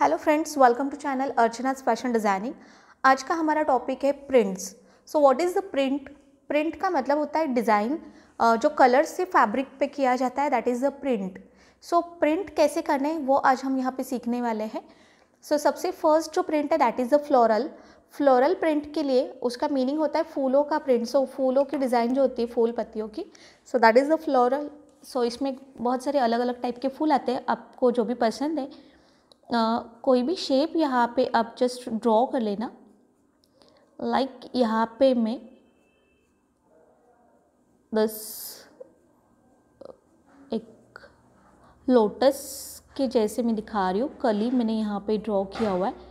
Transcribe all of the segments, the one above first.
Hello friends welcome to channel Archana's fashion designing आज का हमारा टॉपिक है prints so what is the print print का मतलब होता है डिज़ाइन जो कलर से फैब्रिक पे किया जाता है that is the print so print कैसे करने वो आज हम यहाँ पे सीखने वाले हैं सो so, सबसे फर्स्ट जो प्रिंट है that is the floral floral print के लिए उसका मीनिंग होता है फूलों का प्रिंट सो so, फूलों की डिज़ाइन जो होती है फूल पत्तियों की so that is the floral so इसमें बहुत सारे अलग अलग टाइप के फूल आते हैं आपको जो भी पसंद है आ, कोई भी शेप यहाँ पे आप जस्ट ड्रॉ कर लेना लाइक like यहाँ पे मैं दस एक लोटस के जैसे मैं दिखा रही हूँ कली मैंने यहाँ पे ड्रॉ किया हुआ है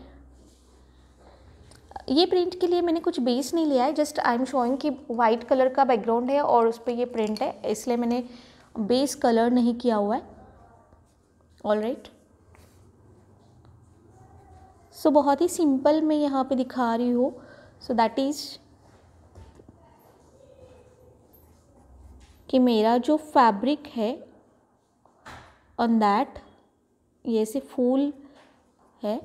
ये प्रिंट के लिए मैंने कुछ बेस नहीं लिया है जस्ट आई एम शोइंग कि वाइट कलर का बैकग्राउंड है और उस पर यह प्रिंट है इसलिए मैंने बेस कलर नहीं किया हुआ है all right right. So so, बहुत ही सिंपल मैं यहाँ पे दिखा रही हूँ सो दैट इज़ कि मेरा जो फैब्रिक है ऑन दैट ये से फूल है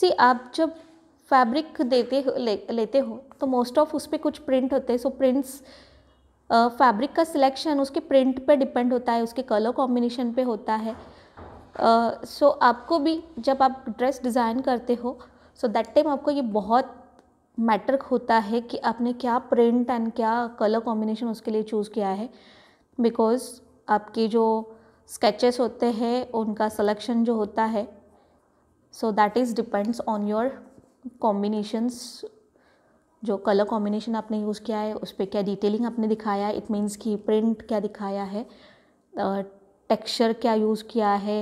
सी आप जब फैब्रिक देते हो ले, लेते हो तो मोस्ट ऑफ उस पर कुछ प्रिंट होते हैं सो प्रिंट्स फैब्रिक का सिलेक्शन उसके प्रिंट पे डिपेंड होता है उसके कलर कॉम्बिनेशन पे होता है सो uh, so आपको भी जब आप ड्रेस डिज़ाइन करते हो सो दैट टाइम आपको ये बहुत मैटर होता है कि आपने क्या प्रिंट एंड क्या कलर कॉम्बिनेशन उसके लिए चूज़ किया है बिकॉज़ आपके जो स्केचेस होते हैं उनका सलेक्शन जो होता है so that is depends on your combinations जो कलर कॉम्बिनेशन आपने यूज़ किया है उस पर क्या डिटेलिंग आपने दिखाया है इट मीन्स कि प्रिंट क्या दिखाया है टेक्सचर क्या यूज़ किया है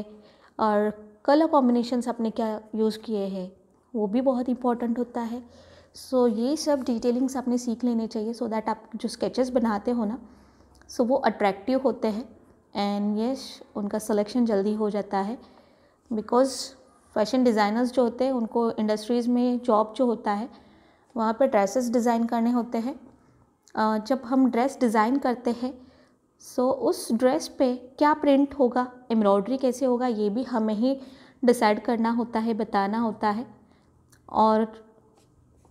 और कलर कॉम्बिनेशंस आपने क्या यूज़ किए हैं वो भी बहुत इंपॉर्टेंट होता है सो so, ये सब डिटेलिंग्स आपने सीख लेने चाहिए सो so दैट आप जो स्केचेस बनाते हो ना सो so वो अट्रैक्टिव होते हैं एंड यस yes, उनका सिलेक्शन जल्दी हो जाता है बिकॉज़ फैशन डिज़ाइनर्स जो होते हैं उनको इंडस्ट्रीज़ में जॉब जो होता है वहाँ पर ड्रेसेस डिज़ाइन करने होते हैं जब हम ड्रेस डिज़ाइन करते हैं सो so, उस ड्रेस पे क्या प्रिंट होगा एम्ब्रॉयड्री कैसे होगा ये भी हमें ही डिसाइड करना होता है बताना होता है और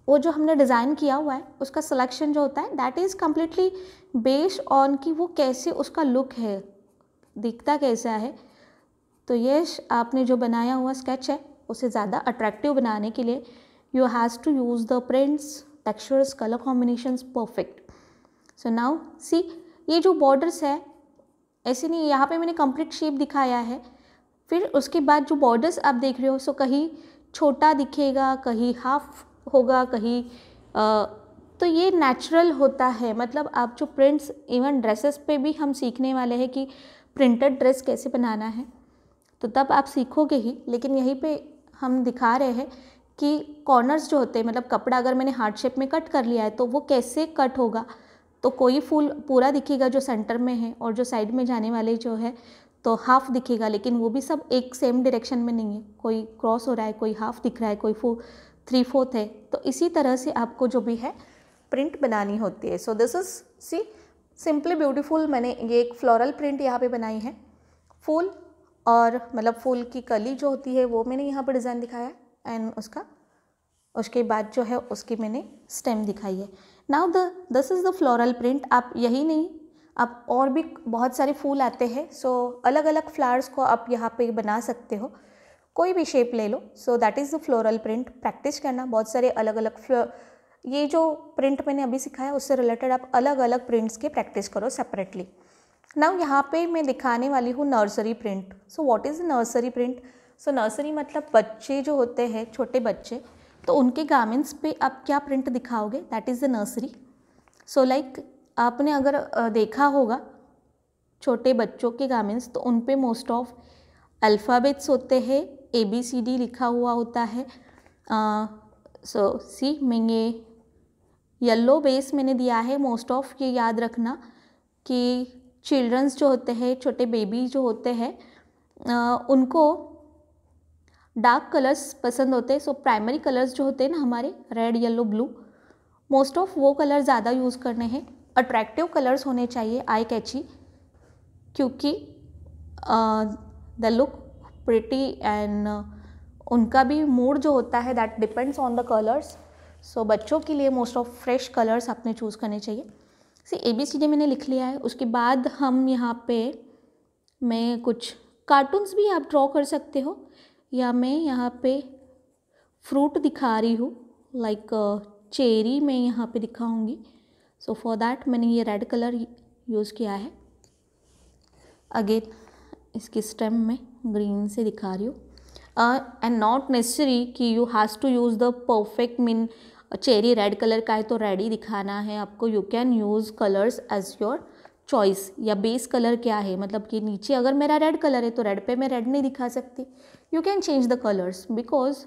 वो जो हमने डिज़ाइन किया हुआ है उसका सिलेक्शन जो होता है that is completely based on कि वो कैसे उसका लुक है दिखता कैसा है तो ये आपने जो बनाया हुआ स्केच है उसे ज़्यादा अट्रैक्टिव बनाने के लिए you has to use the prints textures colour combinations perfect so now see ये जो बॉर्डर्स है ऐसे नहीं यहाँ पे मैंने कंप्लीट शेप दिखाया है फिर उसके बाद जो बॉर्डर्स आप देख रहे हो सो कहीं छोटा दिखेगा कहीं हाफ होगा कहीं तो ये नेचुरल होता है मतलब आप जो प्रिंट्स इवन ड्रेसेस पे भी हम सीखने वाले हैं कि प्रिंटेड ड्रेस कैसे बनाना है तो तब आप सीखोगे ही लेकिन यहीं पर हम दिखा रहे हैं कि कॉर्नर्स जो होते हैं मतलब कपड़ा अगर मैंने हार्ड शेप में कट कर लिया है तो वो कैसे कट होगा तो कोई फूल पूरा दिखेगा जो सेंटर में है और जो साइड में जाने वाले जो है तो हाफ दिखेगा लेकिन वो भी सब एक सेम डायरेक्शन में नहीं है कोई क्रॉस हो रहा है कोई हाफ दिख रहा है कोई फो थ्री फोर्थ है तो इसी तरह से आपको जो भी है प्रिंट बनानी होती है so this is see simply beautiful मैंने ये एक फ्लोरल प्रिंट यहाँ पे बनाई है फूल और मतलब फूल की कली जो होती है वो मैंने यहाँ पर डिज़ाइन दिखाया एंड उसका उसके बाद जो है उसकी मैंने स्टेम दिखाई है now the this is the floral print आप यही नहीं आप और भी बहुत सारे फूल आते हैं सो अलग अलग फ्लावर्स को आप यहाँ पे बना सकते हो कोई भी शेप ले लो so that is the floral print practice करना बहुत सारे अलग अलग ये जो प्रिंट मैंने अभी सिखाया उससे रिलेटेड आप अलग अलग प्रिंट्स के प्रैक्टिस करो सेपरेटली नाउ यहाँ पे मैं दिखाने वाली हूँ nursery print so what is nursery print so nursery मतलब बच्चे जो होते हैं छोटे बच्चे तो उनके गारमेंट्स पे आप क्या प्रिंट दिखाओगे that is the nursery so like आपने अगर देखा होगा छोटे बच्चों के गारमेंट्स तो उन पे मोस्ट ऑफ अल्फ़ाबेट्स होते हैं ए बी सी डी लिखा हुआ होता है सो सी मैं ये येल्लो बेस मैंने दिया है मोस्ट ऑफ ये याद रखना कि चिल्ड्रंस जो होते हैं छोटे बेबी जो होते हैं उनको डार्क कलर्स पसंद होते हैं सो प्राइमरी कलर्स जो होते हैं ना हमारे red yellow blue most of वो कलर ज़्यादा यूज़ करने हैं अट्रैक्टिव कलर्स होने चाहिए आई कैची क्योंकि द लुक प्रिटी एंड उनका भी मूड जो होता है that depends on the colours so बच्चों के लिए मोस्ट ऑफ फ्रेश कलर्स आपने चूज़ करने चाहिए सी ए बी सी डी मैंने लिख लिया है उसके बाद हम यहाँ पे मैं कुछ कार्टून्स भी आप ड्रॉ कर सकते हो या मैं यहाँ पे फ्रूट दिखा रही हूँ लाइक चेरी uh, मैं यहाँ पे दिखाऊंगी सो फॉर दैट मैंने ये रेड कलर यूज़ किया है अगेन इसकी स्टेम में ग्रीन से दिखा रही हूँ एंड नॉट नेसेसरी कि you has to use the perfect mean cherry red colour का है तो रेड ही दिखाना है आपको you can use colours as your choice या बेस कलर क्या है मतलब कि नीचे अगर मेरा रेड कलर है तो रेड पे मैं रेड नहीं दिखा सकती you can change the colours because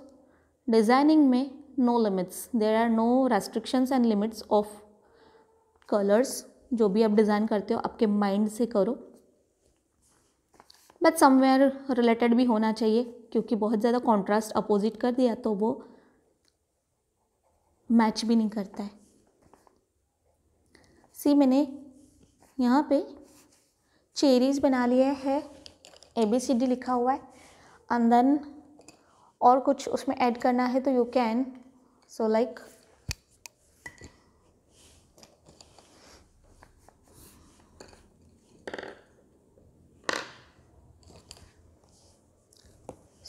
designing में no limits there are no restrictions and limits of colours जो भी आप डिज़ाइन करते हो आपके माइंड से करो बट समवेयर रिलेटेड भी होना चाहिए क्योंकि बहुत ज़्यादा कॉन्ट्रास्ट अपोजिट कर दिया तो वो मैच भी नहीं करता है सी मैंने यहाँ पे चेरीज बना लिया है ए बी सी डी लिखा हुआ है एंड देन और कुछ उसमें ऐड करना है तो you can so like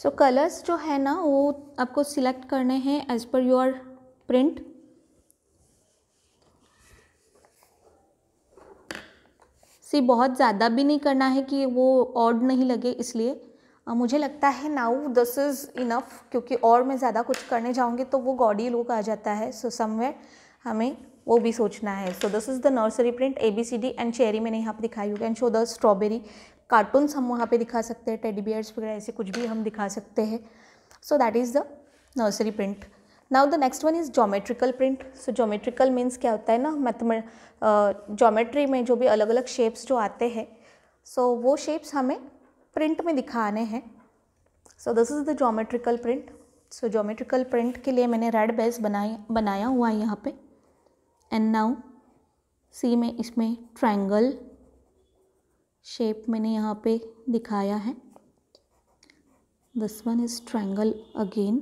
so colours जो है ना वो आपको सिलेक्ट करने हैं एज पर योर प्रिंट सी बहुत ज़्यादा भी नहीं करना है कि वो ऑड नहीं लगे इसलिए मुझे लगता है नाउ दिस इज़ इनफ क्योंकि और मैं ज़्यादा कुछ करने जाऊँगी तो वो गॉडी लुक आ जाता है सो so समवेयर हमें वो भी सोचना है so this is the nursery print A B C D and cherry मैंने यहाँ पर दिखाई you can show the strawberry cartoons हम वहाँ पे दिखा सकते हैं टेडी बियर्स वगैरह ऐसे कुछ भी हम दिखा सकते हैं so that is the nursery print now the next one is geometrical print so geometrical means क्या होता है ना मैथमे जोमेट्री में जो भी अलग अलग शेप्स जो आते हैं सो so, वो शेप्स हमें प्रिंट में दिखाने हैं so this is the geometrical print so geometrical print के लिए मैंने रेड बेस बनाया बनाया हुआ है यहाँ पे एंड नाउ सी में इसमें ट्रायंगल शेप मैंने यहाँ पे दिखाया है this one is triangle again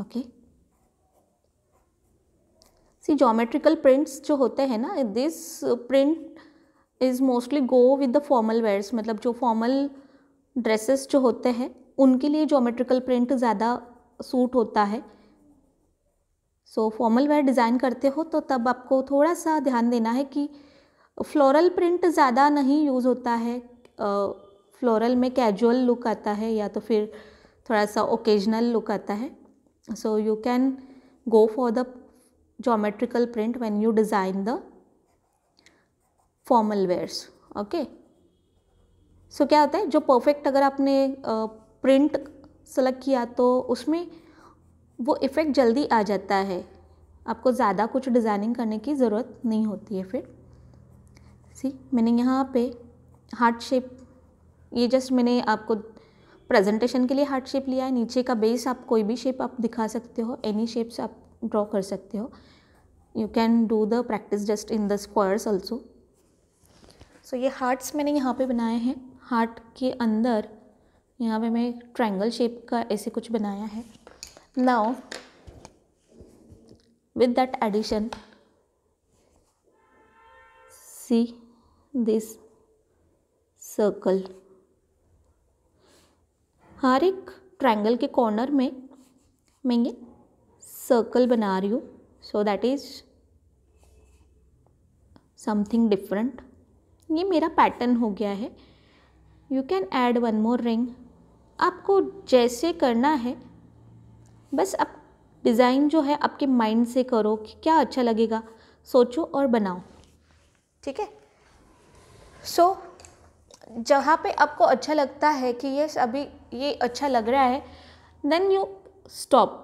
okay see geometrical prints जो होते हैं ना this print is mostly go with the formal wears मतलब जो फॉर्मल ड्रेसेस जो होते हैं उनके लिए जोमेट्रिकल प्रिंट ज़्यादा सूट होता है सो फॉर्मल वेयर डिज़ाइन करते हो तो तब आपको थोड़ा सा ध्यान देना है कि फ्लोरल प्रिंट ज़्यादा नहीं यूज़ होता है फ्लोरल में कैजुअल लुक आता है या तो फिर थोड़ा सा ओकेजनल लुक आता है so you can go for the geometrical print when you design the formal wears okay so क्या होता है जो परफेक्ट अगर आपने प्रिंट सेलेक्ट किया तो उसमें वो इफ़ेक्ट जल्दी आ जाता है आपको ज़्यादा कुछ डिज़ाइनिंग करने की ज़रूरत नहीं होती है फिर सी मैंने यहाँ पे हार्ट शेप ये जस्ट मैंने आपको प्रेजेंटेशन के लिए हार्ट शेप लिया है नीचे का बेस आप कोई भी शेप आप दिखा सकते हो एनी शेप्स आप ड्रॉ कर सकते हो you can do the practice just in the squares also so ये हार्ट्स मैंने यहाँ पे बनाए हैं हार्ट के अंदर यहाँ पे मैं ट्रायंगल शेप का ऐसे कुछ बनाया है now with that addition see this circle हर एक ट्रायंगल के कॉर्नर में मैं ये सर्कल बना रही हूँ so that is something different ये मेरा पैटर्न हो गया है you can add one more ring आपको जैसे करना है बस आप डिज़ाइन जो है आपके माइंड से करो कि क्या अच्छा लगेगा सोचो और बनाओ ठीक है सो जहाँ पे आपको अच्छा लगता है कि ये अभी ये अच्छा लग रहा है देन यू स्टॉप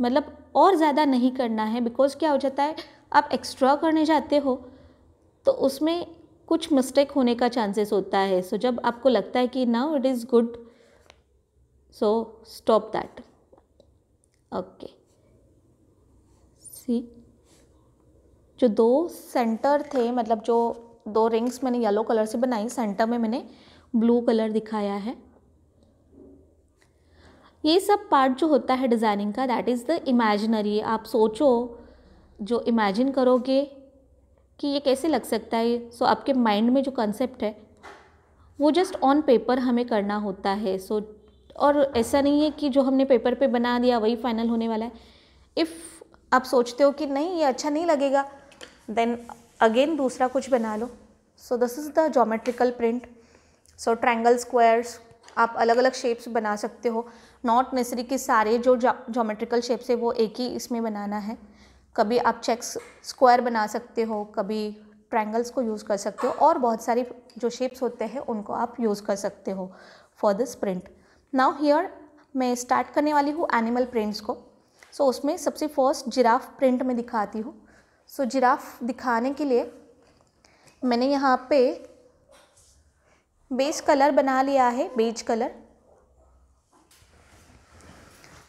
मतलब और ज़्यादा नहीं करना है बिकॉज़ क्या हो जाता है आप एक्स्ट्रा करने जाते हो तो उसमें कुछ मिस्टेक होने का चांसेस होता है सो so, जब आपको लगता है कि now it is good so stop that okay see जो दो सेंटर थे मतलब जो दो रिंग्स मैंने येलो कलर से बनाई सेंटर में मैंने ब्लू कलर दिखाया है ये सब पार्ट जो होता है डिज़ाइनिंग का दैट इज़ द इमेजिनरी आप सोचो जो इमेजिन करोगे कि ये कैसे लग सकता है सो so, आपके माइंड में जो कंसेप्ट है वो जस्ट ऑन पेपर हमें करना होता है सो so, और ऐसा नहीं है कि जो हमने पेपर पे बना दिया वही फाइनल होने वाला है इफ़ आप सोचते हो कि नहीं ये अच्छा नहीं लगेगा देन अगेन दूसरा कुछ बना लो so this is the geometrical print so triangle squares आप अलग अलग शेप्स बना सकते हो नॉट नेसरी के सारे जो जोमेट्रिकल शेप्स है वो एक ही इसमें बनाना है कभी आप चेक्स स्क्वायर बना सकते हो कभी ट्रैंगल्स को यूज़ कर सकते हो और बहुत सारी जो शेप्स होते हैं उनको आप यूज़ कर सकते हो for this print now here मैं स्टार्ट करने वाली हूँ एनिमल प्रिंट्स को सो so, उसमें सबसे फर्स्ट जिराफ प्रिंट में दिखाती हूँ सो so, जिराफ दिखाने के लिए मैंने यहाँ पे बेस कलर बना लिया है beige colour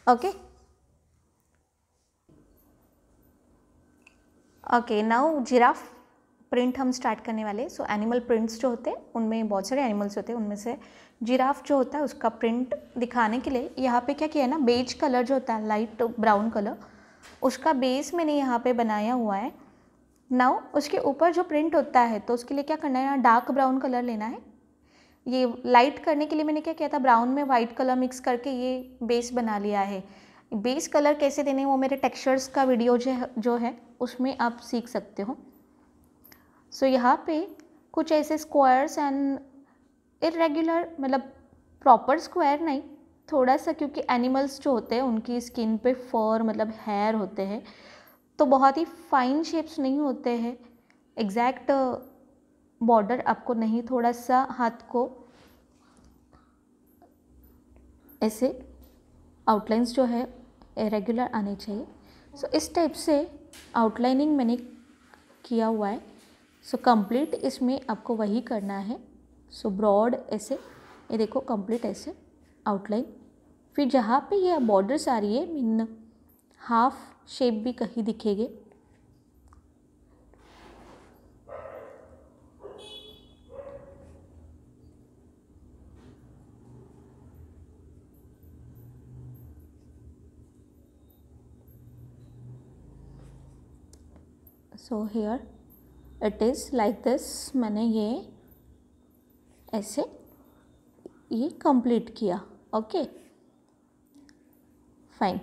okay okay? Okay now giraffe print हम स्टार्ट करने वाले सो एनिमल प्रिंट्स जो होते हैं उनमें बहुत सारे एनिमल्स होते हैं उनमें से जिराफ जो होता है उसका प्रिंट दिखाने के लिए यहाँ पे क्या किया है ना बेज कलर जो होता है लाइट ब्राउन कलर उसका बेस मैंने यहाँ पे बनाया हुआ है नाउ उसके ऊपर जो प्रिंट होता है तो उसके लिए क्या करना है यहाँ डार्क ब्राउन कलर लेना है ये लाइट करने के लिए मैंने क्या किया था ब्राउन में वाइट कलर मिक्स करके ये बेस बना लिया है बेस कलर कैसे देने वो मेरे टेक्सचर्स का वीडियो जो है जो है उसमें आप सीख सकते हो सो so, यहाँ पे कुछ ऐसे स्क्वायर्स एंड इरेगुलर मतलब प्रॉपर स्क्वायर नहीं थोड़ा सा क्योंकि एनिमल्स जो होते हैं उनकी स्किन पे फर मतलब हेयर होते हैं तो बहुत ही फाइन शेप्स नहीं होते हैं एग्जैक्ट बॉर्डर uh, आपको नहीं थोड़ा सा हाथ को ऐसे आउटलाइंस जो है रेगुलर आने चाहिए सो so, इस टाइप से आउटलाइनिंग मैंने किया हुआ है सो so, कंप्लीट इसमें आपको वही करना है सो ब्रॉड ऐसे ये देखो कंप्लीट ऐसे आउटलाइन फिर जहाँ पे ये बॉर्डर्स आ रही है मीन हाफ शेप भी कहीं दिखेगी so here it is like this मैंने ये ऐसे ये कंप्लीट किया ओके फाइन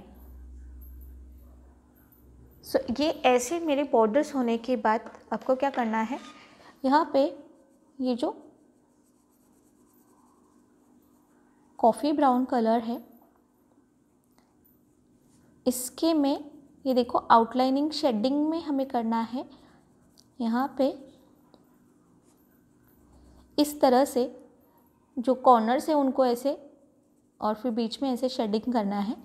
सो ये ऐसे मेरे बॉर्डर्स होने के बाद आपको क्या करना है यहाँ पे ये जो कॉफ़ी ब्राउन कलर है इसके में ये देखो आउटलाइनिंग शेडिंग में हमें करना है यहाँ पे इस तरह से जो कॉर्नर्स से उनको ऐसे और फिर बीच में ऐसे शेडिंग करना है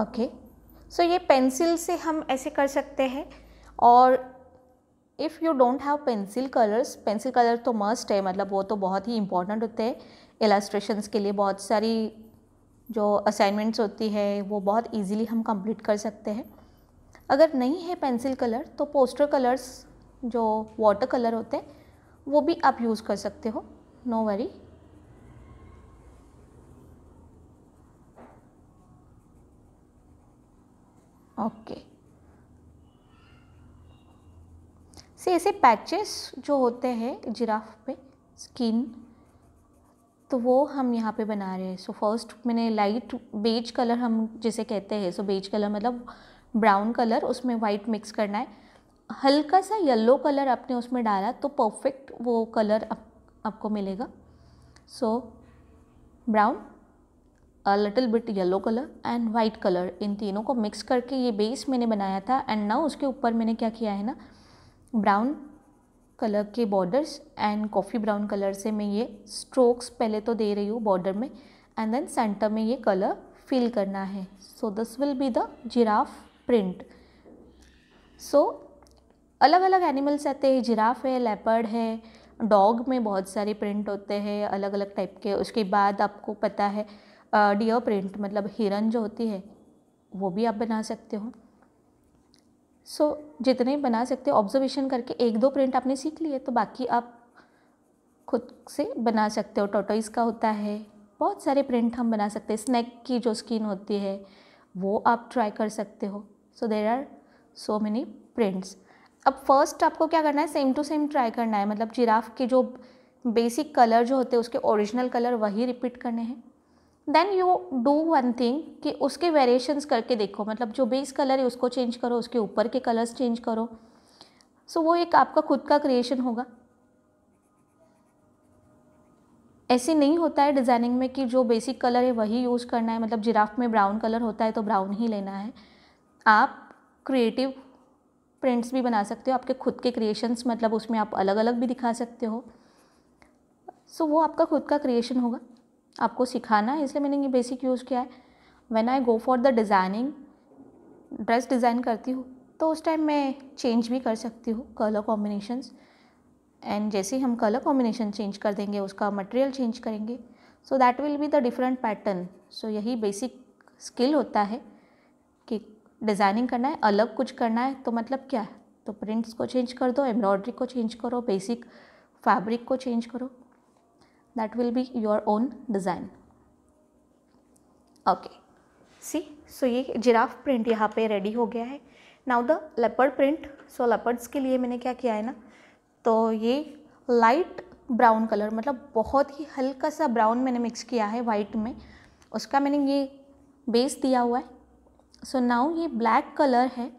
ओके सो ये पेंसिल से हम ऐसे कर सकते हैं और if you don't have pencil colours pencil colour तो मस्ट है मतलब वो तो बहुत ही इम्पॉर्टेंट होते हैं एलास्ट्रेशंस के लिए बहुत सारी जो असाइनमेंट्स होती है वो बहुत इजीली हम कंप्लीट कर सकते हैं अगर नहीं है पेंसिल कलर तो पोस्टर कलर्स जो वाटर कलर होते हैं वो भी आप यूज़ कर सकते हो नो no वरी ओके से ऐसे पैचेस जो होते हैं जिराफ पे स्किन तो वो हम यहाँ पे बना रहे हैं सो फर्स्ट मैंने लाइट बेज कलर हम जिसे कहते हैं सो बेज कलर मतलब ब्राउन कलर उसमें वाइट मिक्स करना है हल्का सा येलो कलर आपने उसमें डाला तो परफेक्ट वो कलर आप, आपको मिलेगा so brown little bit yellow colour and white colour इन तीनों को मिक्स करके ये बेस मैंने बनाया था एंड नाउ उसके ऊपर मैंने क्या किया है ना ब्राउन कलर के borders and coffee brown colour से मैं ये स्ट्रोक्स पहले तो दे रही हूँ बॉर्डर में एंड देन सेंटर में ये कलर फिल करना है so this will be the giraffe print so अलग अलग एनिमल्स आते हैं जिराफ है लेपर्ड है डॉग में बहुत सारे प्रिंट होते हैं अलग अलग टाइप के उसके बाद आपको पता है डियर प्रिंट मतलब हिरन जो होती है वो भी आप बना सकते हो सो so, जितने बना सकते हो ऑब्जर्वेशन करके एक दो प्रिंट आपने सीख लिए तो बाकी आप खुद से बना सकते हो टोटोइस का होता है बहुत सारे प्रिंट हम बना सकते हैं स्नैक की जो स्किन होती है वो आप ट्राई कर सकते हो so there are so many prints अब फर्स्ट आपको क्या करना है सेम टू सेम ट्राई करना है मतलब जिराफ के जो बेसिक कलर जो होते हैं उसके ओरिजिनल कलर वही रिपीट करने हैं then you do one thing कि उसके वेरिएशंस करके देखो मतलब जो बेस कलर है उसको चेंज करो उसके ऊपर के कलर्स चेंज करो सो so, वो एक आपका खुद का क्रिएशन होगा ऐसे नहीं होता है डिज़ाइनिंग में कि जो बेसिक कलर है वही यूज़ करना है मतलब जिराफ में ब्राउन कलर होता है तो ब्राउन ही लेना है आप क्रिएटिव प्रिंट्स भी बना सकते हो आपके खुद के क्रिएशंस मतलब उसमें आप अलग अलग भी दिखा सकते हो सो so, वो आपका खुद का क्रिएशन होगा आपको सिखाना है इसलिए मैंने ये बेसिक यूज़ किया है when I go for the designing dress design करती हूँ तो उस टाइम मैं चेंज भी कर सकती हूँ कलर कॉम्बिनेशंस एंड जैसे ही हम कलर कॉम्बिनेशन चेंज कर देंगे उसका मटेरियल चेंज करेंगे so that will be the different pattern so यही बेसिक स्किल होता है कि डिज़ाइनिंग करना है अलग कुछ करना है तो मतलब क्या है तो प्रिंट्स को चेंज कर दो एम्ब्रॉयड्री को चेंज करो बेसिक फैब्रिक को चेंज करो that will be your own design okay see so ये जिराफ प्रिंट यहाँ पे रेडी हो गया है now the leopard print so leopards के लिए मैंने क्या किया है ना तो ये लाइट ब्राउन कलर मतलब बहुत ही हल्का सा ब्राउन मैंने मिक्स किया है वाइट में उसका मैंने ये बेस दिया हुआ है सो so नाउ ये ब्लैक कलर है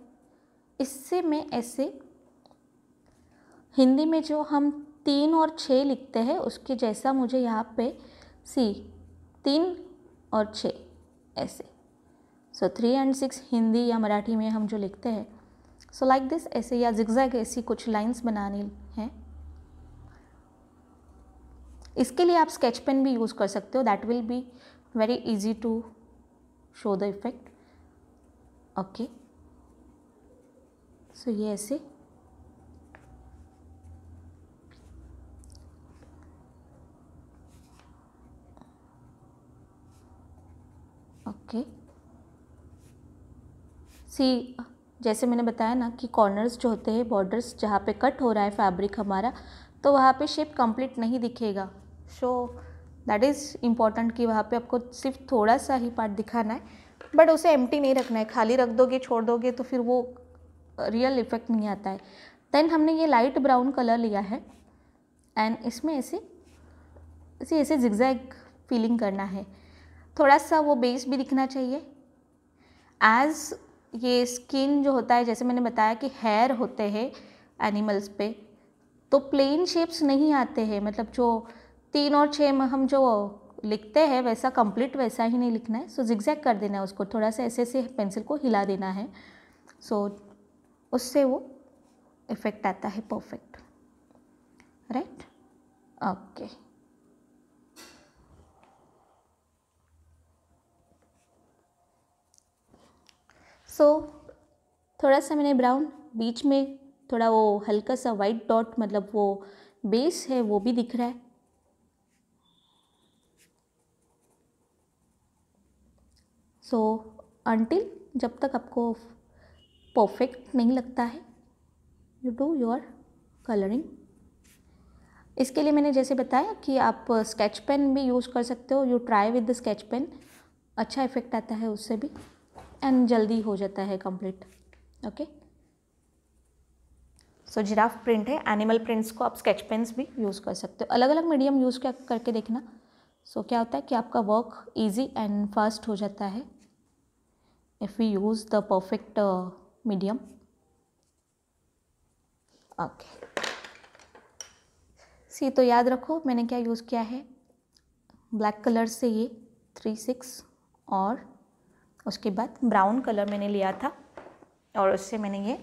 इससे मैं ऐसे हिंदी में जो हम तीन और छः लिखते हैं उसके जैसा मुझे यहाँ पे सी तीन और छः ऐसे so three and six Hindi या मराठी में हम जो लिखते हैं सो लाइक दिस ऐसे या जिग्जैग ऐसी कुछ लाइंस बनानी हैं इसके लिए आप स्केच पेन भी यूज़ कर सकते हो that will be very easy to show the effect okay so ये ऐसे ओके सी जैसे मैंने बताया ना कि कॉर्नर्स जो होते हैं बॉर्डर्स जहाँ पे कट हो रहा है फैब्रिक हमारा तो वहाँ पे शेप कंप्लीट नहीं दिखेगा सो दैट इज़ इम्पॉर्टेंट कि वहाँ पे आपको सिर्फ थोड़ा सा ही पार्ट दिखाना है बट उसे एम्प्टी नहीं रखना है खाली रख दोगे छोड़ दोगे तो फिर वो रियल इफ़ेक्ट नहीं आता है देन हमने ये लाइट ब्राउन कलर लिया है एंड इसमें ऐसे ऐसे ऐसे जिग्जैग फीलिंग करना है थोड़ा सा वो बेस भी दिखना चाहिए एज़ ये स्किन जो होता है जैसे मैंने बताया कि हेयर होते हैं एनिमल्स पे तो प्लेन शेप्स नहीं आते हैं मतलब जो तीन और छः में हम जो लिखते हैं वैसा कंप्लीट वैसा ही नहीं लिखना है सो जिक्जैक कर देना है उसको थोड़ा सा ऐसे ऐसे पेंसिल को हिला देना है सो so, उससे वो इफ़ेक्ट आता है परफेक्ट राइट ओके सो थोड़ा सा मैंने ब्राउन बीच में थोड़ा वो हल्का सा वाइट डॉट मतलब वो बेस है वो भी दिख रहा है सो अंटिल जब तक आपको परफेक्ट नहीं लगता है यू डू योर कलरिंग इसके लिए मैंने जैसे बताया कि आप स्केच पेन भी यूज़ कर सकते हो you try with the sketch pen अच्छा इफ़ेक्ट आता है उससे भी एंड जल्दी हो जाता है complete okay so giraffe print है एनिमल प्रिंट्स को आप स्केच पेन्स भी यूज़ कर सकते हो अलग अलग मीडियम यूज़ करके देखना सो so, क्या होता है कि आपका वर्क ईजी एंड फास्ट हो जाता है if you use the perfect medium okay see तो याद रखो मैंने क्या यूज़ किया है ब्लैक कलर से ये थ्री सिक्स और उसके बाद ब्राउन कलर मैंने लिया था और उससे मैंने ये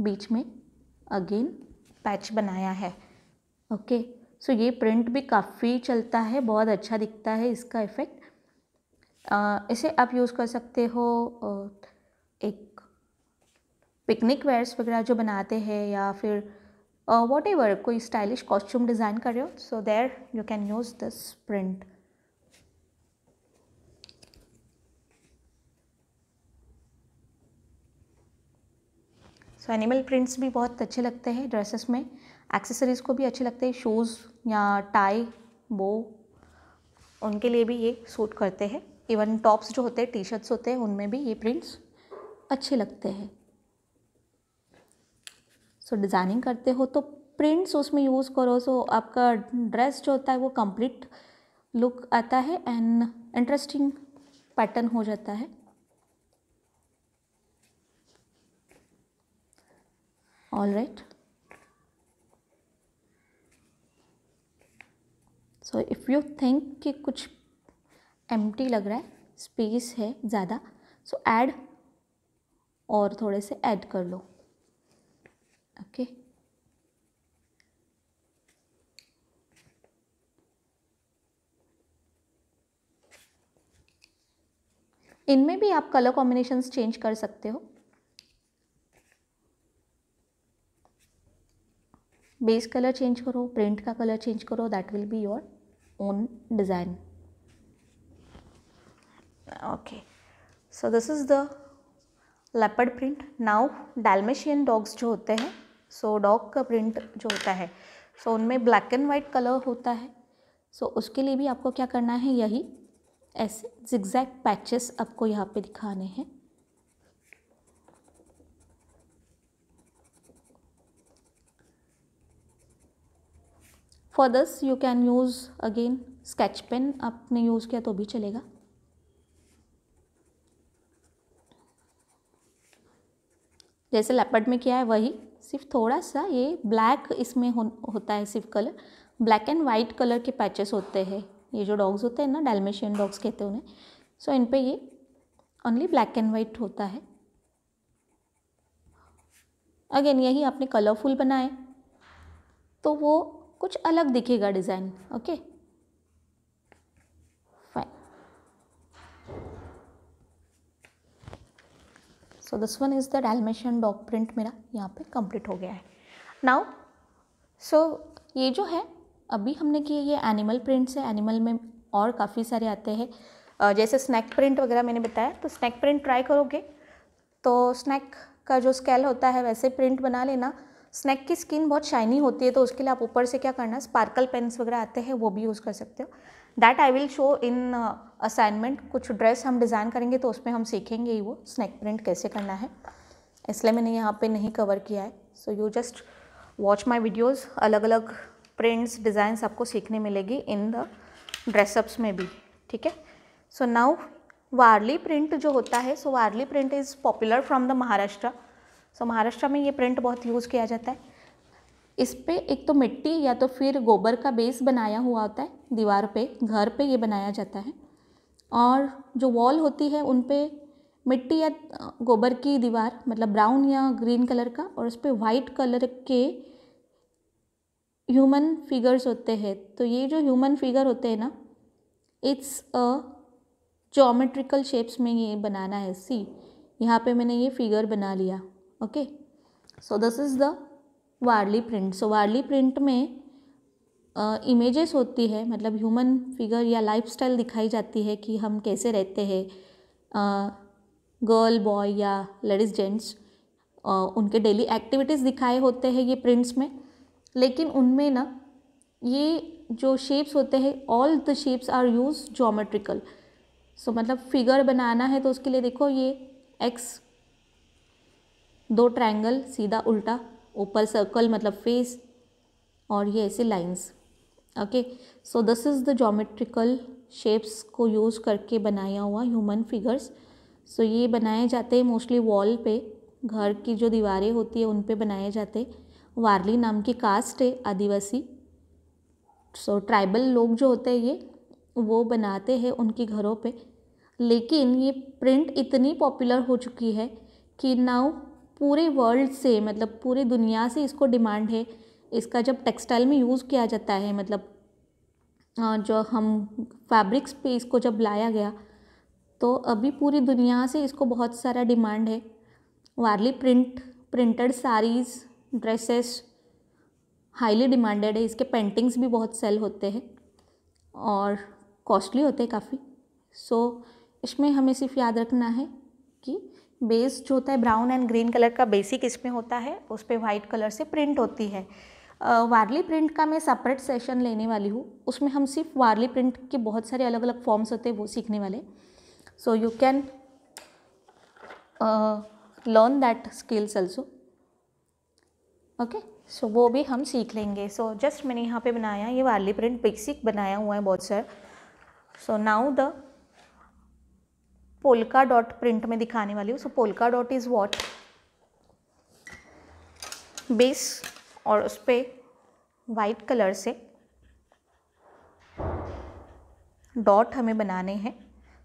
बीच में अगेन पैच बनाया है ओके सो ये प्रिंट भी काफ़ी चलता है बहुत अच्छा दिखता है इसका इफ़ेक्ट इसे आप यूज़ कर सकते हो एक पिकनिक वेयर्स वगैरह जो बनाते हैं या फिर वॉट एवर कोई स्टाइलिश कॉस्ट्यूम डिज़ाइन कर रहे हो so there you can use this print so animal prints भी बहुत अच्छे लगते हैं ड्रेसेस में एक्सेसरीज़ को भी अच्छे लगते हैं शूज़ या टाई बो उनके लिए भी ये सूट करते हैं इवन टॉप्स जो होते हैं टी शर्ट्स होते हैं उनमें भी ये प्रिंट्स अच्छे लगते हैं सो डिज़ाइनिंग करते हो तो प्रिंट्स उसमें यूज़ करो सो so, आपका ड्रेस जो होता है वो कंप्लीट लुक आता है एंड इंटरेस्टिंग पैटर्न हो जाता है all right so if you think कि कुछ empty लग रहा है स्पेस है ज़्यादा सो add और थोड़े से ऐड कर लो ओके okay. इनमें भी आप कलर कॉम्बिनेशंस चेंज कर सकते हो बेस कलर चेंज करो प्रिंट का कलर चेंज करो that will be your own design okay so this is the leopard print now dalmatian dogs जो होते हैं सो डॉग का प्रिंट जो होता है सो so उनमें ब्लैक एंड वाइट कलर होता है सो so उसके लिए भी आपको क्या करना है यही ऐसे जिक्जैक्ट पैचेस आपको यहाँ पे दिखाने हैं for this you can use again sketch pen आपने यूज़ किया तो भी चलेगा जैसे लेपर्ड में किया है वही सिर्फ थोड़ा सा ये ब्लैक इसमें हो, होता है सिर्फ colour black and white colour के पैचेस होते हैं ये जो डॉग्स होते हैं ना डैलमेशियन डॉग्स कहते हैं उन्हें सो so, इन पे ये ओनली ब्लैक एंड वाइट होता है अगेन यही आपने कलरफुल बनाए तो वो कुछ अलग दिखेगा design okay fine so this one is the dalmatian dog print मेरा यहाँ पे कंप्लीट हो गया है नाउ सो so, ये जो है अभी हमने किए ये एनिमल प्रिंट्स है एनिमल में और काफ़ी सारे आते हैं जैसे स्नैक प्रिंट वगैरह मैंने बताया तो स्नैक प्रिंट ट्राई करोगे तो स्नैक का जो स्केल होता है वैसे प्रिंट बना लेना स्नैक की स्किन बहुत शाइनी होती है तो उसके लिए आप ऊपर से क्या करना स्पार्कल पेन्स वगैरह आते हैं वो भी यूज़ कर सकते हो that I will show in assignment कुछ ड्रेस हम डिज़ाइन करेंगे तो उसमें हम सीखेंगे ही वो स्नैक प्रिंट कैसे करना है इसलिए मैंने यहाँ पे नहीं कवर किया है so you just watch my videos अलग अलग प्रिंट्स डिज़ाइंस आपको सीखने मिलेगी इन द ड्रेसअप्स में भी ठीक है सो नाउ वारली प्रिंट जो होता है so Warli print is popular from the Maharashtra so Maharashtra में ये प्रिंट बहुत यूज़ किया जाता है इस पर एक तो मिट्टी या तो फिर गोबर का बेस बनाया हुआ होता है दीवार पे घर पे ये बनाया जाता है और जो वॉल होती है उन पर मिट्टी या गोबर की दीवार मतलब ब्राउन या ग्रीन कलर का और उस पर वाइट कलर के ह्यूमन फिगर्स होते हैं तो ये जो ह्यूमन फिगर होते हैं ना इट्स अ जोमेट्रिकल शेप्स में ये बनाना है सी यहाँ पे मैंने ये फिगर बना लिया okay so this is the Warli print so Warli print में इमेजेस uh, होती है मतलब ह्यूमन फिगर या लाइफस्टाइल दिखाई जाती है कि हम कैसे रहते हैं गर्ल बॉय या लेडीज़ जेंट्स उनके डेली एक्टिविटीज़ दिखाए होते हैं ये प्रिंट्स में लेकिन उनमें ना ये जो शेप्स होते हैं all the shapes are used geometrical so मतलब फिगर बनाना है तो उसके लिए देखो ये एक्स दो ट्रायंगल सीधा उल्टा ऊपर सर्कल मतलब फेस और ये ऐसे lines okay so this is the geometrical shapes को यूज़ करके बनाया हुआ ह्यूमन फिगर्स सो ये बनाए जाते हैं मोस्टली वॉल पे घर की जो दीवारें होती है उन पे बनाए जाते वारली नाम की कास्ट है आदिवासी सो so, ट्राइबल लोग जो होते हैं ये वो बनाते हैं उनके घरों पे लेकिन ये प्रिंट इतनी पॉपुलर हो चुकी है कि नाउ पूरे वर्ल्ड से मतलब पूरी दुनिया से इसको डिमांड है इसका जब टेक्सटाइल में यूज़ किया जाता है मतलब जो हम फैब्रिक्स पे इसको जब लाया गया तो अभी पूरी दुनिया से इसको बहुत सारा डिमांड है Warli print printed saris dresses highly demanded है इसके पेंटिंग्स भी बहुत सेल होते हैं और कॉस्टली होते हैं काफ़ी सो so, इसमें हमें सिर्फ याद रखना है कि बेस जो होता है ब्राउन एंड ग्रीन कलर का बेसिक इसमें होता है उस पर वाइट कलर से प्रिंट होती है वारली प्रिंट का मैं सेपरेट सेशन लेने वाली हूँ उसमें हम सिर्फ वारली प्रिंट के बहुत सारे अलग अलग फॉर्म्स होते हैं वो सीखने वाले so you can learn that skills also okay so वो भी हम सीख लेंगे सो जस्ट मैंने यहाँ पे बनाया ये वारली प्रिंट बेसिक बनाया हुआ है बहुत सारा so now the polka dot print में दिखाने वाली हूँ so polka dot is what base और उस पर वाइट कलर से डॉट हमें बनाने हैं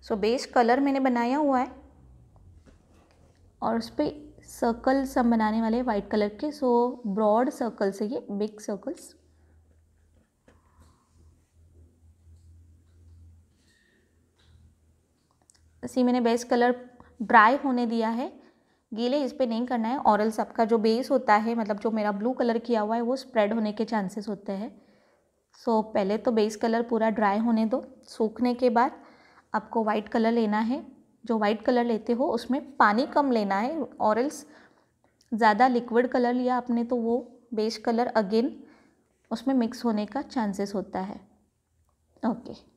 सो बेस कलर मैंने बनाया हुआ है और उस पर सर्कल्स हम बनाने वाले हैं वाइट कलर के सो ब्रॉड सर्कल से ये बिग सर्कल्स सी मैंने बेस कलर ड्राई होने दिया है गीले इस पर नहीं करना है औरल्स आपका जो बेस होता है मतलब जो मेरा ब्लू कलर किया हुआ है वो स्प्रेड होने के चांसेस होते हैं सो so, पहले तो बेस कलर पूरा ड्राई होने दो सूखने के बाद आपको वाइट कलर लेना है जो वाइट कलर लेते हो उसमें पानी कम लेना है औरल्स ज़्यादा लिक्विड कलर लिया आपने तो वो बेस कलर अगेन उसमें मिक्स होने का चांसेस होता है okay okay.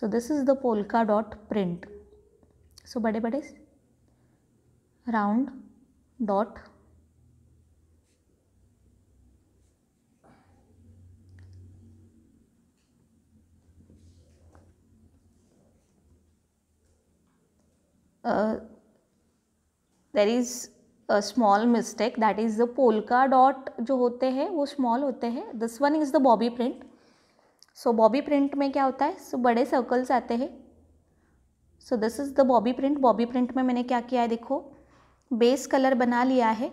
So this is the polka dot print so बड़े बड़े round dot there is a small mistake that is the polka dot जो होते हैं वो स्मॉल होते हैं this one is the Bobby print so Bobby print में क्या होता है सो so, बड़े सर्कल्स आते हैं so this is the Bobby print Bobby print में मैंने क्या किया है देखो बेस कलर बना लिया है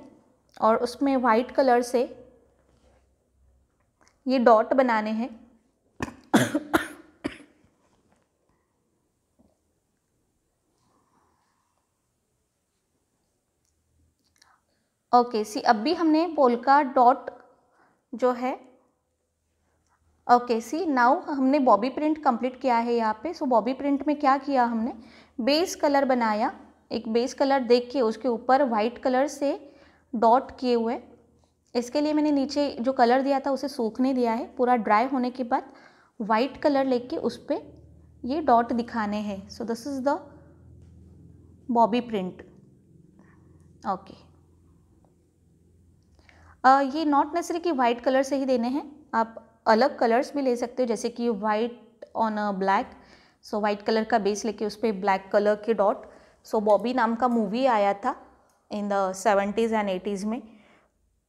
और उसमें वाइट कलर से ये डॉट बनाने हैं ओके okay, सी अब भी हमने पोलका डॉट जो है ओके सी नाउ हमने बॉबी प्रिंट कंप्लीट किया है यहाँ पे सो बॉबी प्रिंट में क्या किया हमने बेस कलर बनाया एक बेस कलर देख के उसके ऊपर वाइट कलर से डॉट किए हुए इसके लिए मैंने नीचे जो कलर दिया था उसे सूखने दिया है पूरा ड्राई होने के बाद वाइट कलर लेके उस पर ये डॉट दिखाने हैं so this is the Bobby print okay ये नॉट नेसरी कि वाइट कलर से ही देने हैं आप अलग कलर्स भी ले सकते हो जैसे कि white on a black so white colour का बेस लेके उस पर ब्लैक कलर के डॉट सो बॉबी नाम का मूवी आया था in the seventies and eighties में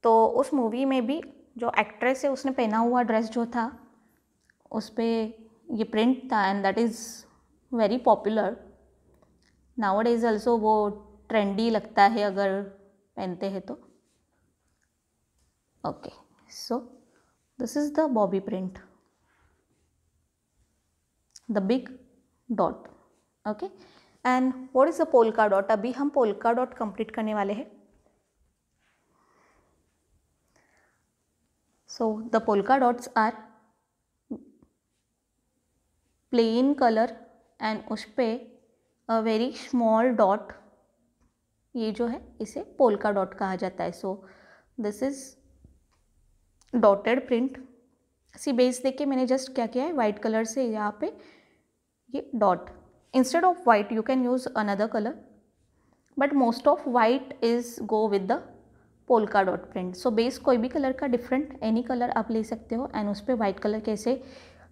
तो उस मूवी में भी जो एक्ट्रेस है उसने पहना हुआ ड्रेस जो था उस पर ये प्रिंट था and that is very popular nowadays is also वो ट्रेंडी लगता है अगर पहनते हैं तो okay so this is the bobby print the big dot okay and what is the polka dot abhi hum polka dot complete karne wale हैं so the polka dots are plain color and us pe a very small dot ये जो है इसे polka dot कहा जाता है so this is dotted print see base देख के मैंने जस्ट क्या किया है वाइट कलर से यहाँ पे ये dot instead of white you can use another colour but most of white is go with the polka dot print so base कोई भी कलर का डिफरेंट एनी कलर आप ले सकते हो एंड उस पर वाइट कलर कैसे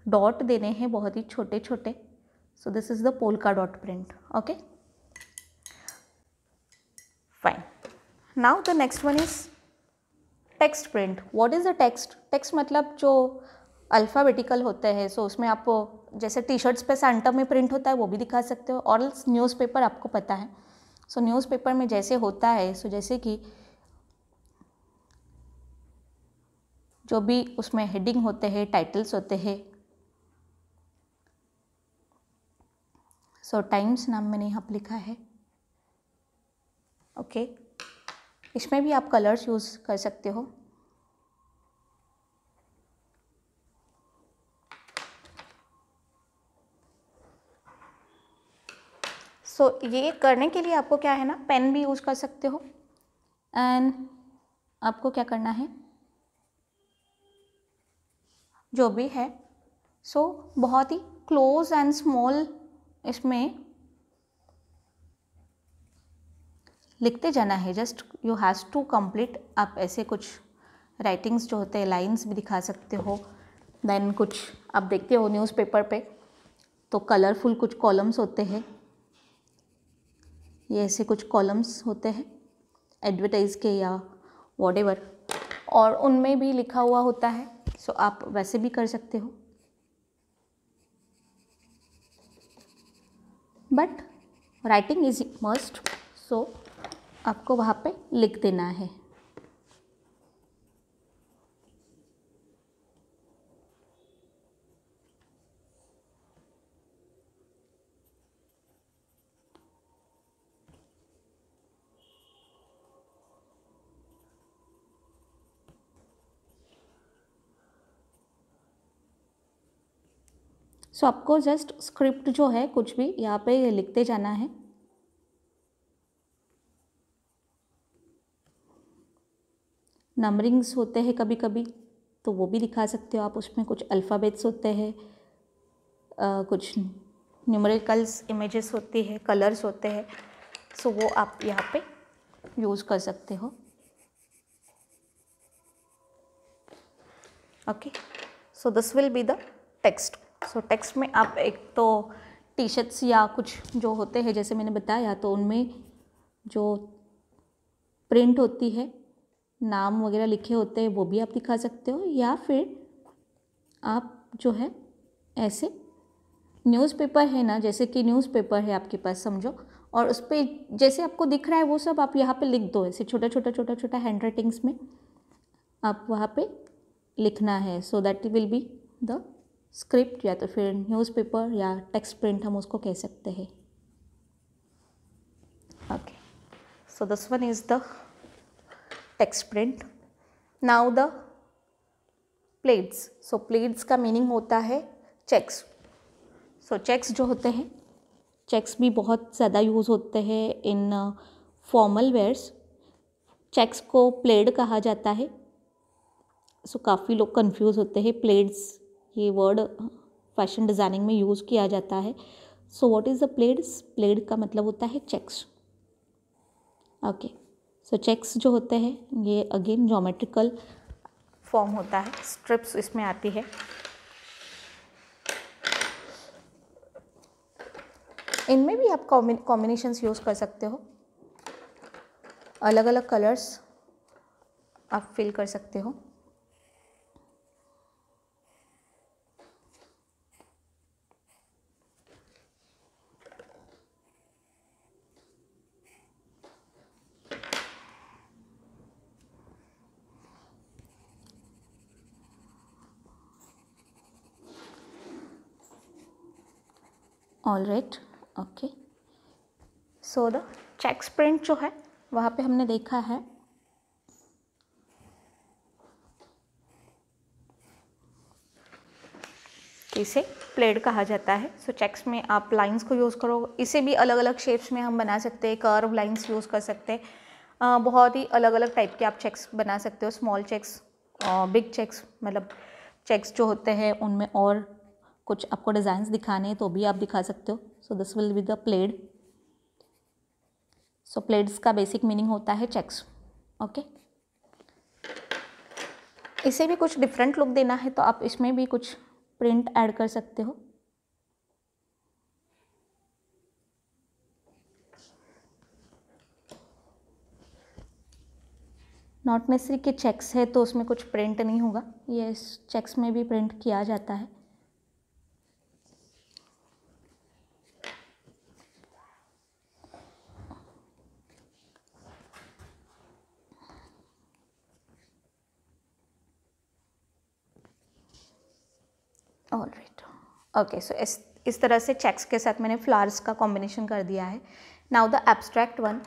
डॉट देने हैं बहुत ही छोटे छोटे so this is the polka dot print okay fine now the next one is text print what is the text text मतलब जो अल्फ़ाबेटिकल होते हैं सो उसमें आप जैसे टी शर्ट्स पे सेंटर में प्रिंट होता है वो भी दिखा सकते हो और न्यूज़पेपर आपको पता है सो so, न्यूज़पेपर में जैसे होता है सो so जैसे कि जो भी उसमें हेडिंग होते हैं टाइटल्स होते हैं सो so, टाइम्स नाम मैंने यहाँ पर लिखा है ओके okay. इसमें भी आप कलर्स यूज़ कर सकते हो सो so, ये करने के लिए आपको क्या है ना पेन भी यूज़ कर सकते हो एंड आपको क्या करना है जो भी है सो so, बहुत ही क्लोज एंड स्मॉल इसमें लिखते जाना है just you has to complete आप ऐसे कुछ राइटिंग्स जो होते हैं लाइंस भी दिखा सकते हो देन कुछ आप देखते हो न्यूज़पेपर पे तो कलरफुल कुछ कॉलम्स होते हैं ये ऐसे कुछ कॉलम्स होते हैं एडवर्टाइज के या वॉट और उनमें भी लिखा हुआ होता है सो आप वैसे भी कर सकते हो but writing is must so आपको वहाँ पे लिख देना है सो so, आपको जस्ट स्क्रिप्ट जो है कुछ भी यहाँ पे लिखते जाना है नंबरिंग्स होते हैं कभी कभी तो वो भी दिखा सकते हो आप उसमें कुछ अल्फ़ाबेट्स होते हैं कुछ न्यूमेरिकल्स इमेजेस होती है कलर्स होते हैं सो वो आप यहाँ पे यूज़ कर सकते हो okay so this will be the text so text में आप एक तो टी शर्ट्स या कुछ जो होते हैं जैसे मैंने बताया तो उनमें जो प्रिंट होती है नाम वगैरह लिखे होते हैं वो भी आप दिखा सकते हो या फिर आप जो है ऐसे न्यूज़पेपर है ना जैसे कि न्यूज़पेपर है आपके पास समझो और उस पर जैसे आपको दिख रहा है वो सब आप यहाँ पे लिख दो ऐसे छोटा छोटा छोटा छोटा हैंड राइटिंग्स में आप वहाँ पे लिखना है so that will be the script या तो फिर न्यूज़पेपर या टेक्स्ट प्रिंट हम उसको कह सकते हैं okay so this one is the text print now the plates so plates का मीनिंग होता है चेक्स सो चेक्स जो होते हैं चेक्स भी बहुत ज़्यादा यूज़ होते हैं इन फॉर्मल वेयर्स चेक्स को प्लेड कहा जाता है सो so, काफ़ी लोग कंफ्यूज होते हैं प्लेड्स ये वर्ड फैशन डिज़ाइनिंग में यूज़ किया जाता है so what is the plaids plaid का मतलब होता है checks okay so so, checks जो होते हैं ये अगेन जोमेट्रिकल फॉर्म होता है स्ट्रिप्स इसमें आती है इनमें भी आप कॉम्बिनेशंस यूज़ कर सकते हो अलग अलग कलर्स आप फिल कर सकते हो all right okay so the checks print जो है वहाँ पे हमने देखा है इसे प्लेड कहा जाता है सो so, चेक्स में आप लाइंस को यूज़ करो इसे भी अलग अलग शेप्स में हम बना सकते हैं कर्व लाइंस यूज़ कर सकते हैं बहुत ही अलग अलग टाइप के आप चेक्स बना सकते हो स्मॉल चेक्स बिग चेक्स मतलब चेक्स जो होते हैं उनमें और कुछ आपको डिज़ाइंस दिखाने हैं तो भी आप दिखा सकते हो so this will be the plaid so plaids का बेसिक मीनिंग होता है चेक्स ओके इसे भी कुछ डिफरेंट लुक देना है तो आप इसमें भी कुछ प्रिंट ऐड कर सकते हो नॉट नेसरी के चेक्स है तो उसमें कुछ प्रिंट नहीं होगा ये चेक्स में भी प्रिंट किया जाता है ओके सो इस इस तरह से चेक्स के साथ मैंने फ्लावर्स का कॉम्बिनेशन कर दिया है now the abstract one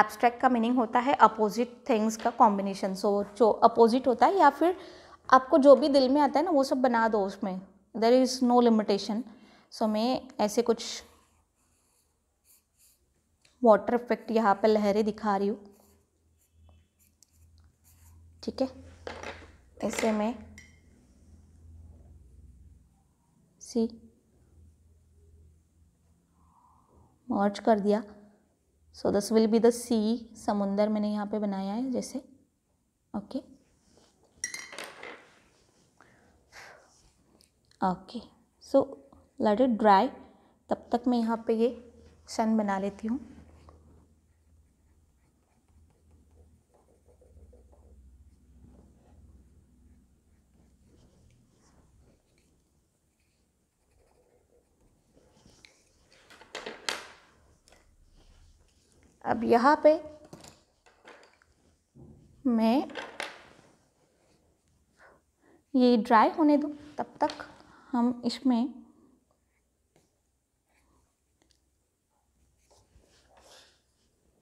abstract का मीनिंग होता है अपोजिट थिंग्स का कॉम्बिनेशन सो so, जो अपोजिट होता है या फिर आपको जो भी दिल में आता है ना वो सब बना दो उसमें there is no limitation so मैं ऐसे कुछ वाटर इफेक्ट यहाँ पर लहरें दिखा रही हूँ ठीक है ऐसे मैं सी मर्ज कर दिया सो दस विल बी द सी समुंदर मैंने यहाँ पे बनाया है जैसे okay okay so let it dry तब तक मैं यहाँ पे ये सन बना लेती हूँ अब यहाँ पे मैं ये ड्राई होने दूँ तब तक हम इसमें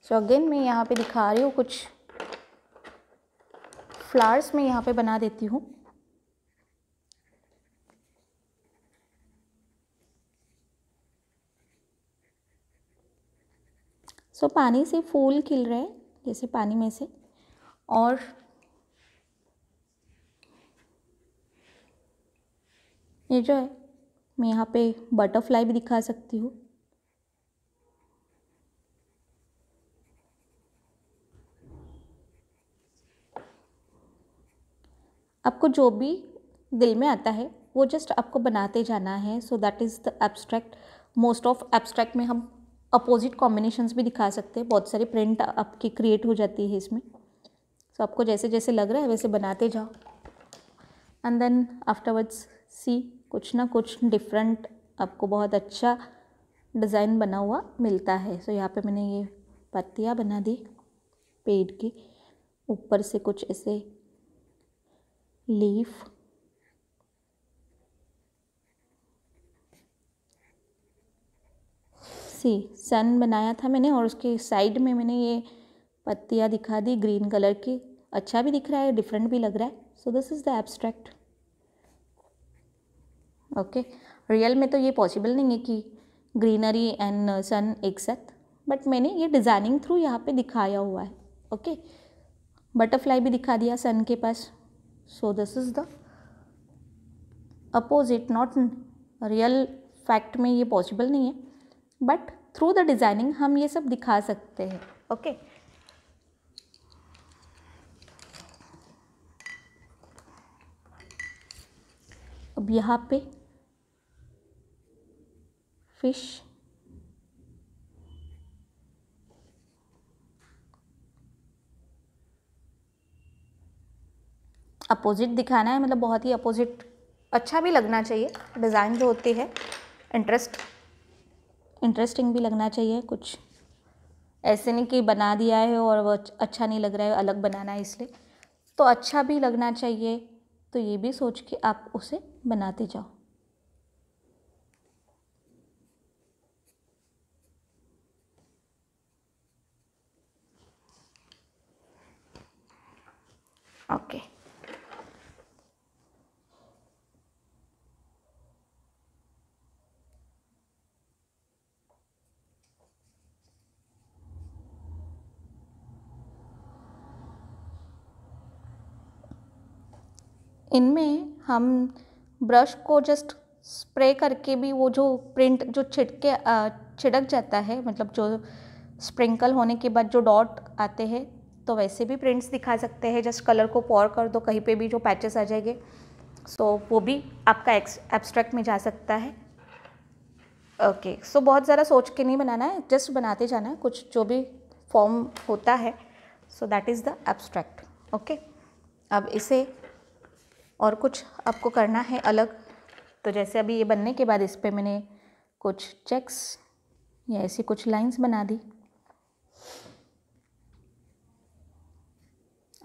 सो so अगेन मैं यहाँ पे दिखा रही हूँ कुछ फ्लावर्स में यहाँ पे बना देती हूँ सो पानी से फूल खिल रहे हैं जैसे पानी में से और ये जो है मैं यहाँ पे बटरफ्लाई भी दिखा सकती हूँ आपको जो भी दिल में आता है वो जस्ट आपको बनाते जाना है so that is the abstract most of abstract में हम अपोजिट कॉम्बिनेशंस भी दिखा सकते हैं बहुत सारे प्रिंट आपकी क्रिएट हो जाती है इसमें सो so, आपको जैसे जैसे लग रहा है वैसे बनाते जाओ एंड देन आफ्टरवर्ड्स सी कुछ ना कुछ डिफरेंट आपको बहुत अच्छा डिज़ाइन बना हुआ मिलता है सो so, यहाँ पे मैंने ये पत्तियाँ बना दी पेड़ के ऊपर से कुछ ऐसे लीफ सी सन बनाया था मैंने और उसके साइड में मैंने ये पत्तियाँ दिखा दी ग्रीन कलर की अच्छा भी दिख रहा है डिफरेंट भी लग रहा है so this is the abstract okay real में तो ये पॉसिबल नहीं है कि ग्रीनरी एंड सन एक साथ बट मैंने ये डिज़ाइनिंग थ्रू यहाँ पे दिखाया हुआ है ओके okay? बटरफ्लाई भी दिखा दिया सन के पास so this is the opposite not real fact में ये पॉसिबल नहीं है बट थ्रू द डिज़ाइनिंग हम ये सब दिखा सकते हैं ओके okay? अब यहाँ पे फिश अपोजिट दिखाना है मतलब बहुत ही अपोजिट अच्छा भी लगना चाहिए डिज़ाइन जो होती है इंटरेस्ट इंटरेस्टिंग भी लगना चाहिए कुछ ऐसे नहीं कि बना दिया है और वो अच्छा नहीं लग रहा है अलग बनाना है इसलिए तो अच्छा भी लगना चाहिए तो ये भी सोच के आप उसे बनाते जाओ ओके okay. इनमें हम ब्रश को जस्ट स्प्रे करके भी वो जो प्रिंट जो छिटके छिड़क जाता है मतलब जो स्प्रिंकल होने के बाद जो डॉट आते हैं तो वैसे भी प्रिंट्स दिखा सकते हैं जस्ट कलर को पॉर कर दो कहीं पे भी जो पैचेस आ जाएंगे सो so, वो भी आपका एब्स्ट्रैक्ट में जा सकता है ओके okay, सो so बहुत ज़्यादा सोच के नहीं बनाना है जस्ट बनाते जाना है कुछ जो भी फॉर्म होता है so that is the abstract okay अब इसे और कुछ आपको करना है अलग तो जैसे अभी ये बनने के बाद इस पर मैंने कुछ चेक्स या ऐसी कुछ लाइंस बना दी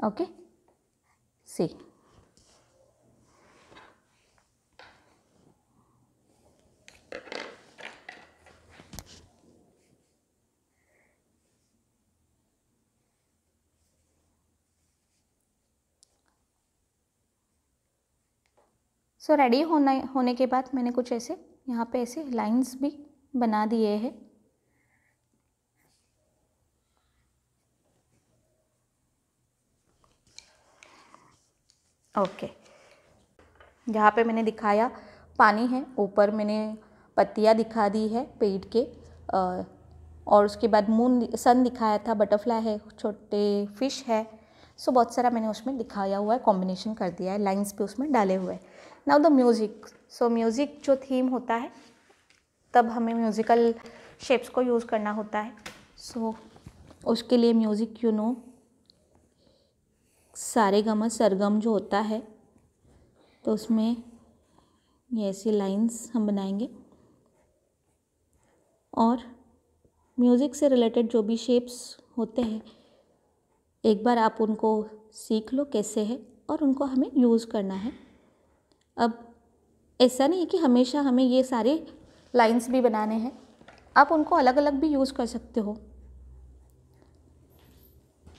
ओके सी सो रेडी होना होने के बाद मैंने कुछ ऐसे यहाँ पे ऐसे लाइंस भी बना दिए हैं ओके okay. यहाँ पे मैंने दिखाया पानी है ऊपर मैंने पत्तियाँ दिखा दी है पेड़ के और उसके बाद मून सन दिखाया था बटरफ्लाई है छोटे फिश है सो बहुत सारा मैंने उसमें दिखाया हुआ है कॉम्बिनेशन कर दिया है लाइंस भी उसमें डाले हुए हैं now the music so music जो थीम होता है तब हमें म्यूज़िकल शेप्स को यूज़ करना होता है सो so, उसके लिए म्यूज़िक यू नो सारे गम सरगम जो होता है तो उसमें ये ऐसी लाइंस हम बनाएंगे और म्यूज़िक से रिलेटेड जो भी शेप्स होते हैं एक बार आप उनको सीख लो कैसे है और उनको हमें यूज़ करना है अब ऐसा नहीं है कि हमेशा हमें ये सारे लाइंस भी बनाने हैं आप उनको अलग अलग भी यूज़ कर सकते हो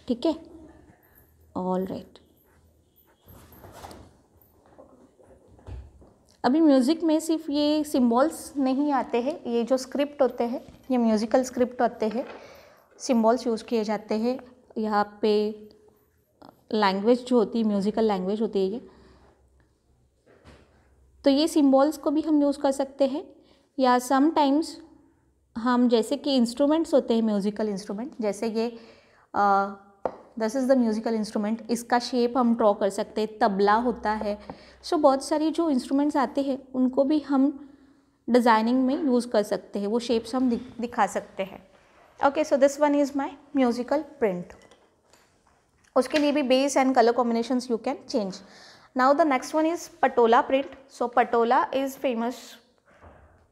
ठीक है ऑल राइट अभी म्यूज़िक में सिर्फ ये सिम्बॉल्स नहीं आते हैं ये जो स्क्रिप्ट होते हैं ये म्यूज़िकल स्क्रिप्ट होते हैं सिम्बॉल्स यूज़ किए जाते हैं यहाँ पे लैंग्वेज जो होती है म्यूज़िकल लैंग्वेज होती है ये तो ये सिम्बॉल्स को भी हम यूज़ कर सकते हैं या समटाइम्स हम जैसे कि इंस्ट्रूमेंट्स होते हैं म्यूज़िकल इंस्ट्रूमेंट जैसे ये this is the musical instrument इसका शेप हम ड्रॉ कर सकते हैं तबला होता है सो so, बहुत सारी जो इंस्ट्रूमेंट्स आते हैं उनको भी हम डिज़ाइनिंग में यूज़ कर सकते हैं वो शेप्स हम दिखा सकते हैं okay so this one is my musical print उसके लिए भी base and colour combination you can change Now the next one is Patola print. So Patola is famous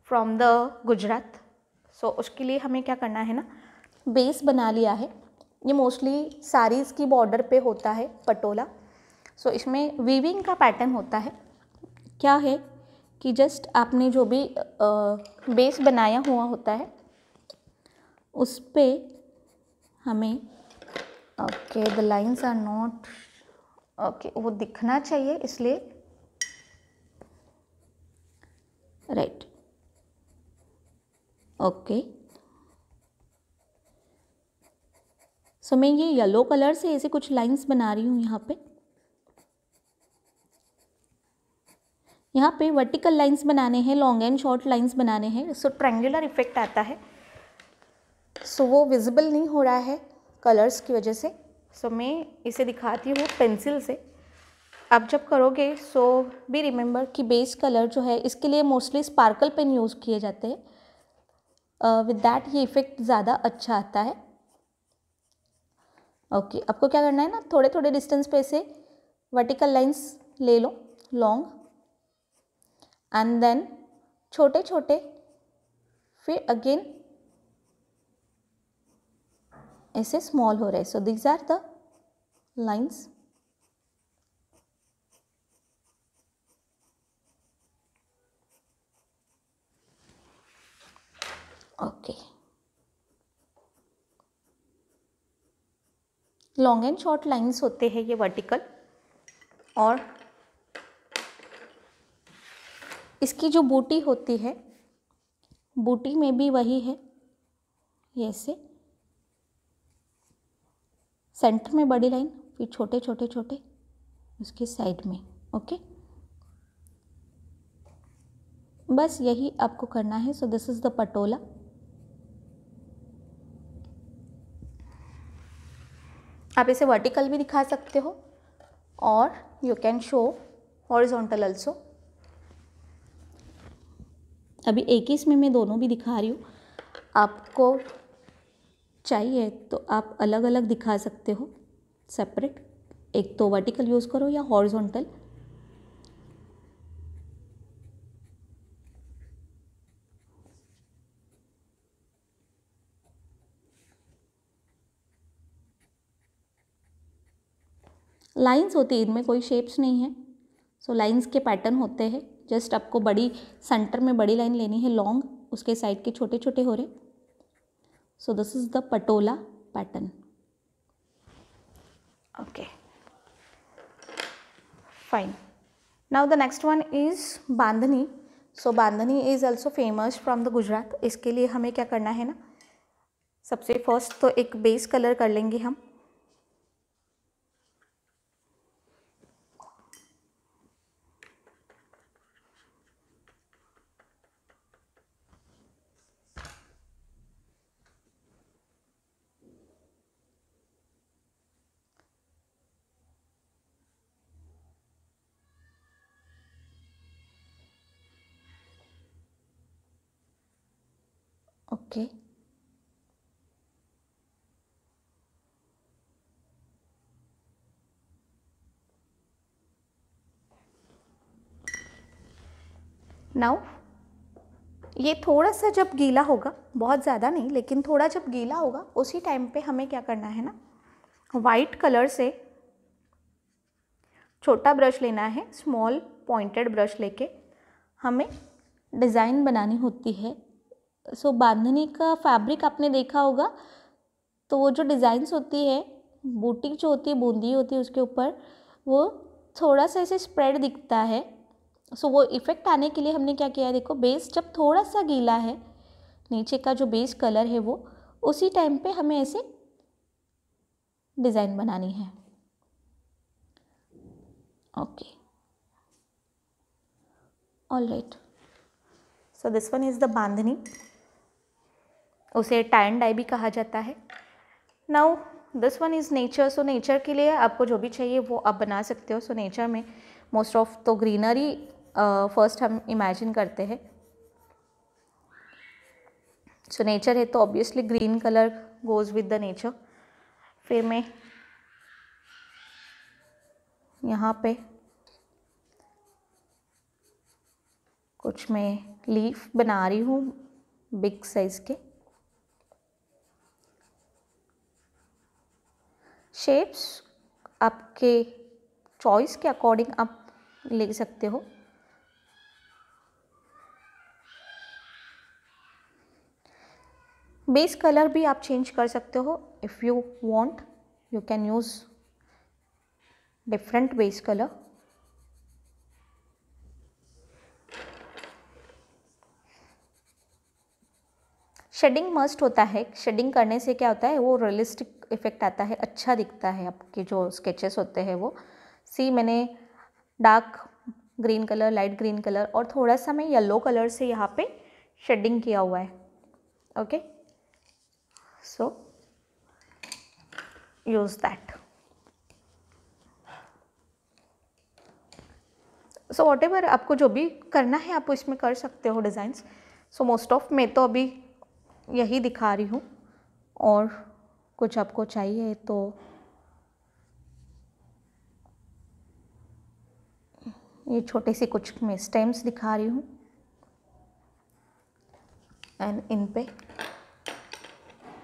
from the Gujarat. So उसके लिए हमें क्या करना है ना बेस बना लिया है ये मोस्टली साड़ीज़ की बॉर्डर पे होता है पटोला सो so, इसमें वीविंग का पैटर्न होता है क्या है कि जस्ट आपने जो भी आ, बेस बनाया हुआ होता है उस पर हमें okay the lines are not okay वो दिखना चाहिए इसलिए राइट ओके सो मैं ये येलो कलर से ऐसे कुछ लाइंस बना रही हूँ यहाँ पे यहाँ पे वर्टिकल लाइंस बनाने हैं लॉन्ग एंड शॉर्ट लाइंस बनाने हैं सो ट्रेंगुलर इफेक्ट आता है सो so, वो विजिबल नहीं हो रहा है कलर्स की वजह से सो so, मैं इसे दिखाती हूँ पेंसिल से आप जब करोगे सो बी रिमेंबर कि बेस कलर जो है इसके लिए मोस्टली स्पार्कल पेन यूज़ किए जाते हैं विद डैट ये इफ़ेक्ट ज़्यादा अच्छा आता है ओके okay, आपको क्या करना है ना थोड़े थोड़े डिस्टेंस पे से वर्टिकल लाइंस ले लो लॉन्ग एंड देन छोटे छोटे फिर अगेन ऐसे स्मॉल हो रहे so these are the lines okay long and short lines होते हैं ये वर्टिकल और इसकी जो बूटी होती है बूटी में भी वही है ये ऐसे सेंटर में बड़ी लाइन फिर छोटे छोटे छोटे उसके साइड में ओके बस यही आपको करना है so this is the Patola आप इसे वर्टिकल भी दिखा सकते हो और you can show horizontal also अभी एक ही इसमें मैं दोनों भी दिखा रही हूँ आपको चाहिए तो आप अलग अलग दिखा सकते हो सेपरेट एक तो वर्टिकल यूज़ करो या हॉर्जोंटल लाइंस होती है इनमें कोई शेप्स नहीं है सो so, लाइंस के पैटर्न होते हैं जस्ट आपको बड़ी सेंटर में बड़ी लाइन लेनी है लॉन्ग उसके साइड के छोटे छोटे हो रहे So this is the patola pattern. Okay. Fine. Now the next one is bandhani. So bandhani is also famous from the Gujarat. iske liye hame kya karna hai na सबसे first तो एक base colour कर लेंगे हम okay now ये थोड़ा सा जब गीला होगा बहुत ज़्यादा नहीं लेकिन थोड़ा जब गीला होगा उसी टाइम पे हमें क्या करना है ना वाइट कलर से छोटा ब्रश लेना है स्मॉल पॉइंटेड ब्रश लेके हमें डिज़ाइन बनानी होती है सो so, बांधनी का फैब्रिक आपने देखा होगा तो वो जो डिज़ाइंस होती है बूटिंग जो होती है बूंदी होती है उसके ऊपर वो थोड़ा सा ऐसे स्प्रेड दिखता है सो so, वो इफ़ेक्ट आने के लिए हमने क्या किया है देखो बेस जब थोड़ा सा गीला है नीचे का जो बेस कलर है वो उसी टाइम पे हमें ऐसे डिज़ाइन बनानी है okay all right so this one is the bandhani उसे टाइन डाई भी कहा जाता है now this one is nature so nature के लिए आपको जो भी चाहिए वो आप बना सकते हो सो so, नेचर में मोस्ट ऑफ तो ग्रीनरी फर्स्ट uh, हम इमेजिन करते हैं सो नेचर है तो obviously green colour goes with the nature फिर मैं यहाँ पे कुछ मैं लीफ बना रही हूँ बिग साइज़ के शेप्स आपके चॉइस के अकॉर्डिंग आप ले सकते हो बेस कलर भी आप चेंज कर सकते हो if you want you can use different base colour shading must होता है शेडिंग करने से क्या होता है वो रियलिस्टिक इफ़ेक्ट आता है अच्छा दिखता है आपके जो स्केचेस होते हैं वो सी मैंने dark green colour light green colour और थोड़ा सा मैं येलो कलर से यहाँ पे शेडिंग किया हुआ है okay so use that so whatever आपको जो भी करना है आप इसमें कर सकते हो डिज़ाइंस सो मोस्ट ऑफ मैं तो अभी यही दिखा रही हूँ और कुछ आपको चाहिए तो ये छोटे से कुछ मैं स्टेम्स दिखा रही हूँ एंड इन पे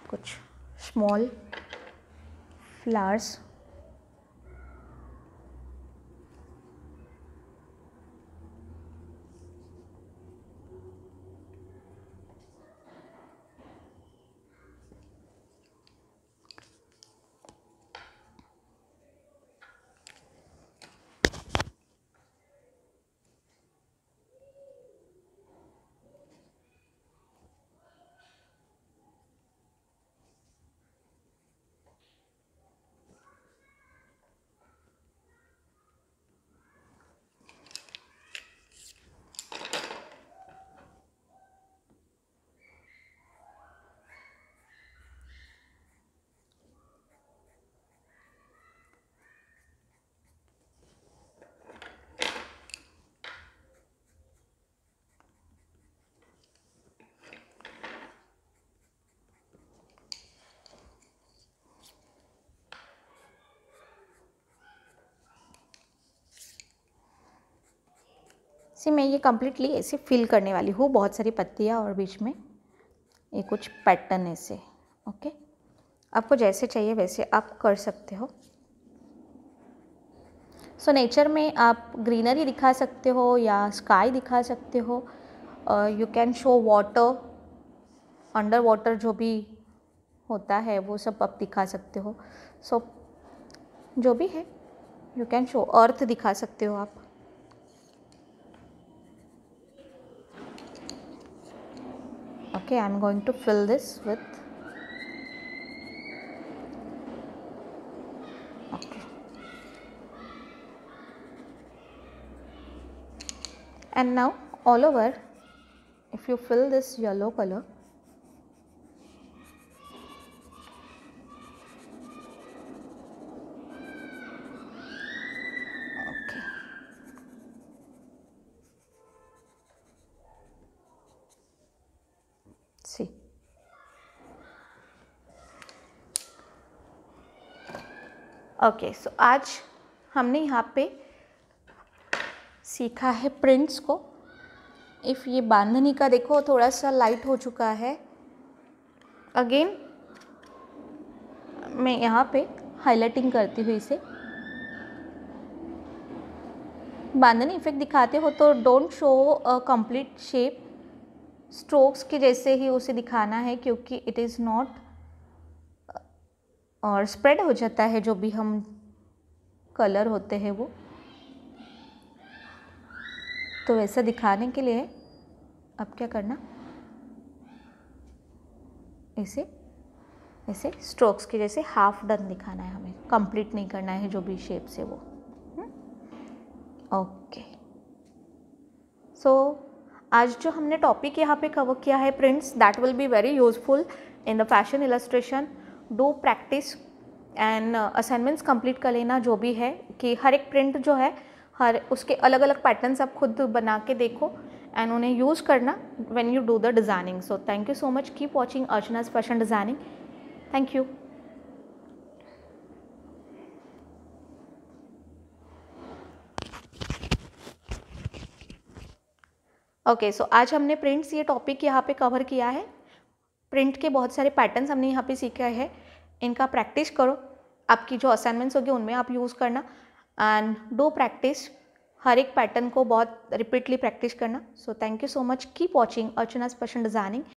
कुछ स्मॉल फ्लावर्स सी मैं ये कम्प्लीटली ऐसे फिल करने वाली हूँ बहुत सारी पत्तियाँ और बीच में ये कुछ पैटर्न ऐसे ओके आपको जैसे चाहिए वैसे आप कर सकते हो सो so, नेचर में आप ग्रीनरी दिखा सकते हो या स्काई दिखा सकते हो you can show water under water जो भी होता है वो सब आप दिखा सकते हो सो so, जो भी है यू कैन शो अर्थ दिखा सकते हो आप okay I'm going to fill this with okay and now all over if you fill this yellow color okay so आज हमने यहाँ पे सीखा है प्रिंट्स को इफ़ ये बांधनी का देखो थोड़ा सा लाइट हो चुका है अगेन मैं यहाँ पे हाईलाइटिंग करती हूँ इसे बांधनी इफेक्ट दिखाते हो तो don't show complete shape strokes के जैसे ही उसे दिखाना है क्योंकि इट इज़ नॉट और स्प्रेड हो जाता है जो भी हम कलर होते हैं वो तो वैसा दिखाने के लिए अब क्या करना ऐसे ऐसे स्ट्रोक्स के जैसे हाफ डन दिखाना है हमें कंप्लीट नहीं करना है जो भी शेप से वो ओके हम्म? सो so, आज जो हमने टॉपिक यहाँ पे कवर किया है prints that will be very useful in the fashion illustration do practice and assignments complete कर लेना जो भी है कि हर एक प्रिंट जो है हर उसके अलग अलग पैटर्न्स आप खुद बना के देखो एंड उन्हें यूज़ करना when you do the designing so thank you so much keep watching Archana's fashion designing thank you okay okay, so so आज हमने प्रिंट्स ये टॉपिक यहाँ पे कवर किया है प्रिंट के बहुत सारे पैटर्न्स हमने यहाँ पे सीखे है इनका प्रैक्टिस करो आपकी जो असाइनमेंट्स होगी उनमें आप यूज़ करना एंड डो प्रैक्टिस हर एक पैटर्न को बहुत रिपीटली प्रैक्टिस करना so thank you so much keep watching Archana fashion designing